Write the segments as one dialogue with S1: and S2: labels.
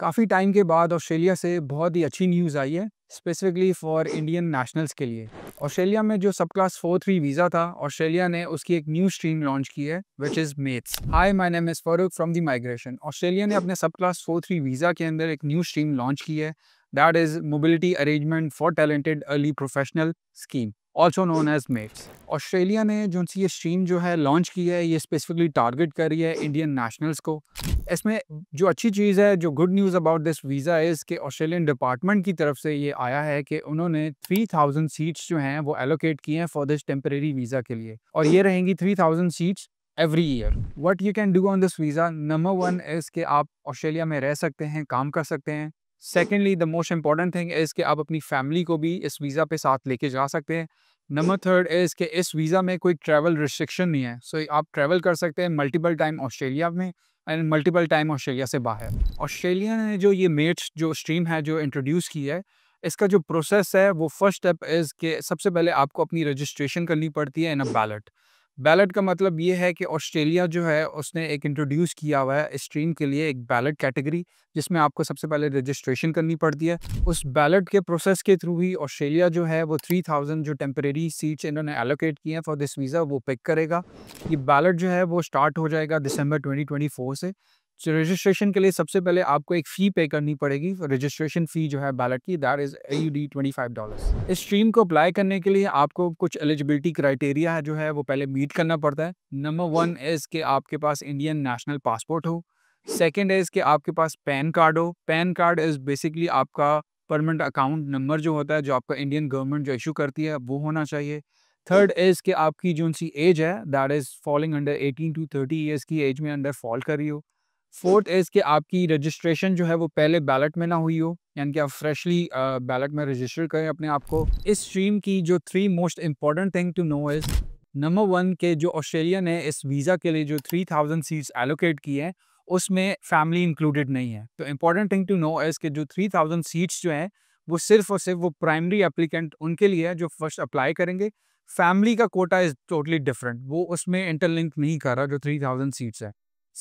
S1: काफ़ी टाइम के बाद ऑस्ट्रेलिया से बहुत ही अच्छी न्यूज़ आई है स्पेसिफिकली फॉर इंडियन नेशनल्स के लिए ऑस्ट्रेलिया में जो subclass four three visa था ऑस्ट्रेलिया ने उसकी एक न्यू स्ट्रीम लॉन्च की है which is MATES hi my name is Farooq from the migration Australia ने अपने सब क्लास फोर थ्री वीज़ा के अंदर एक न्यू स्ट्रीम लॉन्च की है that is mobility arrangement for talented early professional scheme also known as MATES Australia ने जो ये स्ट्रीम जो है लॉन्च की है ये स्पेसिफिकली टारगेट कर रही है इंडियन नेशनल्स को इसमें जो अच्छी चीज़ है जो good news about this visa is कि ऑस्ट्रेलियन डिपार्टमेंट की तरफ से ये आया है कि उन्होंने 3000 सीट्स जो हैं वो एलोकेट किए हैं फॉर दिस टेम्परेरी वीज़ा के लिए और ये रहेंगी 3000 seats every year what you can do on this visa number one is कि आप ऑस्ट्रेलिया में रह सकते हैं काम कर सकते हैं secondly the most important thing is कि आप अपनी फैमिली को भी इस वीज़ा पे साथ लेके जा सकते हैं नंबर थर्ड इज़ कि इस वीज़ा में कोई ट्रैवल रिस्ट्रिक्शन नहीं है सो so, आप ट्रैवल कर सकते हैं मल्टीपल टाइम ऑस्ट्रेलिया में एंड मल्टीपल टाइम ऑस्ट्रेलिया से बाहर ऑस्ट्रेलिया ने जो ये मेट्स जो स्ट्रीम है जो इंट्रोड्यूस की है इसका जो प्रोसेस है वो फर्स्ट स्टेप इज़ के सबसे पहले आपको अपनी रजिस्ट्रेशन करनी पड़ती है इन अ बैलेट बैलेट का मतलब ये है कि ऑस्ट्रेलिया जो है उसने एक इंट्रोड्यूस किया हुआ है स्ट्रीम के लिए एक बैलेट कैटेगरी जिसमें आपको सबसे पहले रजिस्ट्रेशन करनी पड़ती है उस बैलेट के प्रोसेस के थ्रू ही ऑस्ट्रेलिया जो है वो 3000 जो टेम्परेरी सीट्स इन्होंने एलोकेट किए हैं फॉर दिस वीज़ा वो पिक करेगा ये बैलेट जो है वो स्टार्ट हो जाएगा दिसंबर ट्वेंटी से सो रजिस्ट्रेशन के लिए सबसे पहले आपको एक फ़ी पे करनी पड़ेगी रजिस्ट्रेशन फ़ी जो है बैलेट की that is A U D twenty five इस स्ट्रीम को अप्लाई करने के लिए आपको कुछ एलिजिबिलिटी क्राइटेरिया है जो है वो पहले मीट करना पड़ता है नंबर वन इज़ के आपके पास इंडियन नेशनल पासपोर्ट हो सेकेंड इज़ के आपके पास पैन कार्ड हो पैन कार्ड इज़ बेसिकली आपका परमानेंट अकाउंट नंबर जो होता है जो आपका इंडियन गवर्नमेंट जो इशू करती है वो होना चाहिए थर्ड इज़ के आपकी जो सी एज है that is falling under eighteen to thirty years की एज में अंडर फॉल कर रही हो फोर्थ इज कि आपकी रजिस्ट्रेशन जो है वो पहले बैलेट में ना हुई हो यानी कि आप फ्रेशली बैलेट में रजिस्टर करें अपने आप को इस स्ट्रीम की जो three most important thing to know is number one के जो ऑस्ट्रेलिया ने इस वीज़ा के लिए जो थ्री थाउजेंड सीट्स एलोकेट की हैं उसमें फैमिली इंक्लूडेड नहीं है तो important thing to know is के जो थ्री थाउजेंड सीट्स जो हैं वो सिर्फ और सिर्फ वो प्राइमरी एप्लीकेंट उनके लिए है जो फर्स्ट अप्लाई करेंगे फैमिली का कोटा इज़ टोटली डिफरेंट वो उसमें इंटरलिंक नहीं कर रहा जो थ्री थाउजेंड सीट्स है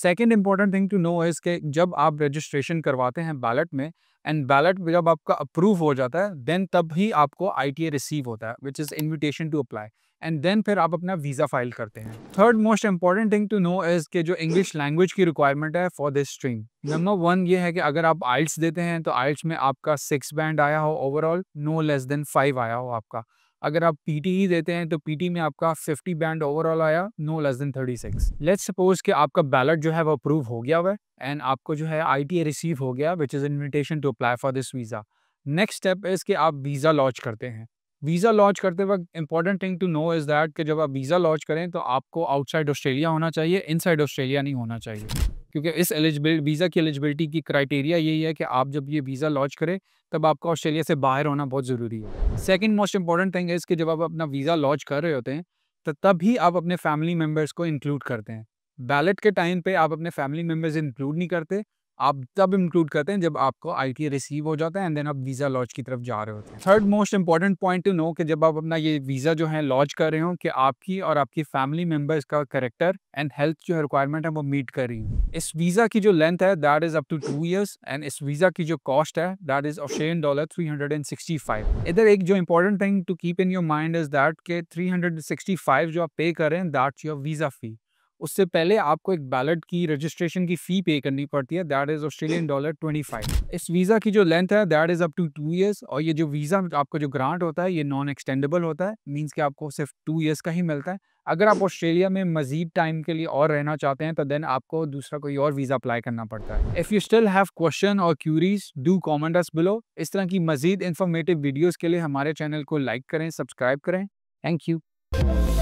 S1: second important thing to know is के जब आप रजिस्ट्रेशन करवाते हैं बैलेट में एंड बैलेट जब आपका अप्रूव हो जाता है देन तब ही आपको आई रिसीव होता है which is invitation to apply and then फिर आप अपना वीज़ा फाइल करते हैं third most important thing to know is के जो इंग्लिश लैंग्वेज की रिक्वायरमेंट है for this stream number one ये है कि अगर आप आइल्स देते हैं तो आइल्स में आपका सिक्स बैंड आया हो overall no less than five आया हो आपका अगर आप पीटी ही e देते हैं तो पीटी e में आपका 50 बैंड ओवरऑल आया no less than 36 let's suppose कि आपका बैलेट जो है वो अप्रूव हो गया हुआ है एंड आपको जो है आई रिसीव हो गया which is invitation to apply for this visa next step is कि आप वीज़ा लॉन्च करते हैं वीज़ा लॉन्च करते वक्त important thing to know is that कि जब आप वीज़ा लॉन्च करें तो आपको आउटसाइड ऑस्ट्रेलिया होना चाहिए इनसाइड ऑस्ट्रेलिया नहीं होना चाहिए क्योंकि इस एलिजिबिल वीज़ा की एलिजिबिलिटी की क्राइटेरिया यही है कि आप जब ये वीज़ा लॉन्च करें तब आपका ऑस्ट्रेलिया से बाहर होना बहुत ज़रूरी है सेकेंड मोस्ट इंपॉर्टेंट थिंग है इसके जब आप अपना वीज़ा लॉन्च कर रहे होते हैं तो तब ही आप अपने फैमिली मेम्बर्स को इंक्लूड करते हैं बैलेट के टाइम पे आप अपने फैमिली मेम्बर्स इंक्लूड नहीं करते आप तब इंक्लूड करते हैं जब आपको आई टी रिसीव हो जाता है एंड देन आप वीज़ा लॉन्च की तरफ जा रहे होते हैं third most important point to know कि जब आप अपना ये वीज़ा जो है लॉन्च कर रहे हो कि आपकी और आपकी फैमिली मेम्बर्स का करेक्टर एंड हेल्थ जो रिक्वायरमेंट है वो मीट कर रही है इस वीज़ा की जो लेंथ है that is up to two years and इस वीज़ा की जो कॉस्ट है that is Australian dollar three hundred and इधर एक जो important thing to keep in your mind is that के थ्री हंड्रेड जो आप पे करें दैट्स योर वीज़ा फी उससे पहले आपको एक बैलेट की रजिस्ट्रेशन की फ़ी पे करनी पड़ती है that is Australian hmm. Dollar twenty five इस वीज़ा की जो लेंथ है that is up to two years और ये जो वीज़ा आपको जो ग्रांट होता है ये नॉन एक्सटेंडेबल होता है मीन्स कि आपको सिर्फ टू इयर्स का ही मिलता है अगर आप ऑस्ट्रेलिया में मजीद टाइम के लिए और रहना चाहते हैं तो देन आपको दूसरा कोई और वीज़ा अप्लाई करना पड़ता है if you still have question और queries do comment us below इस तरह की मजीद इन्फॉर्मेटिव वीडियोज़ के लिए हमारे चैनल को लाइक करें सब्सक्राइब करें थैंक यू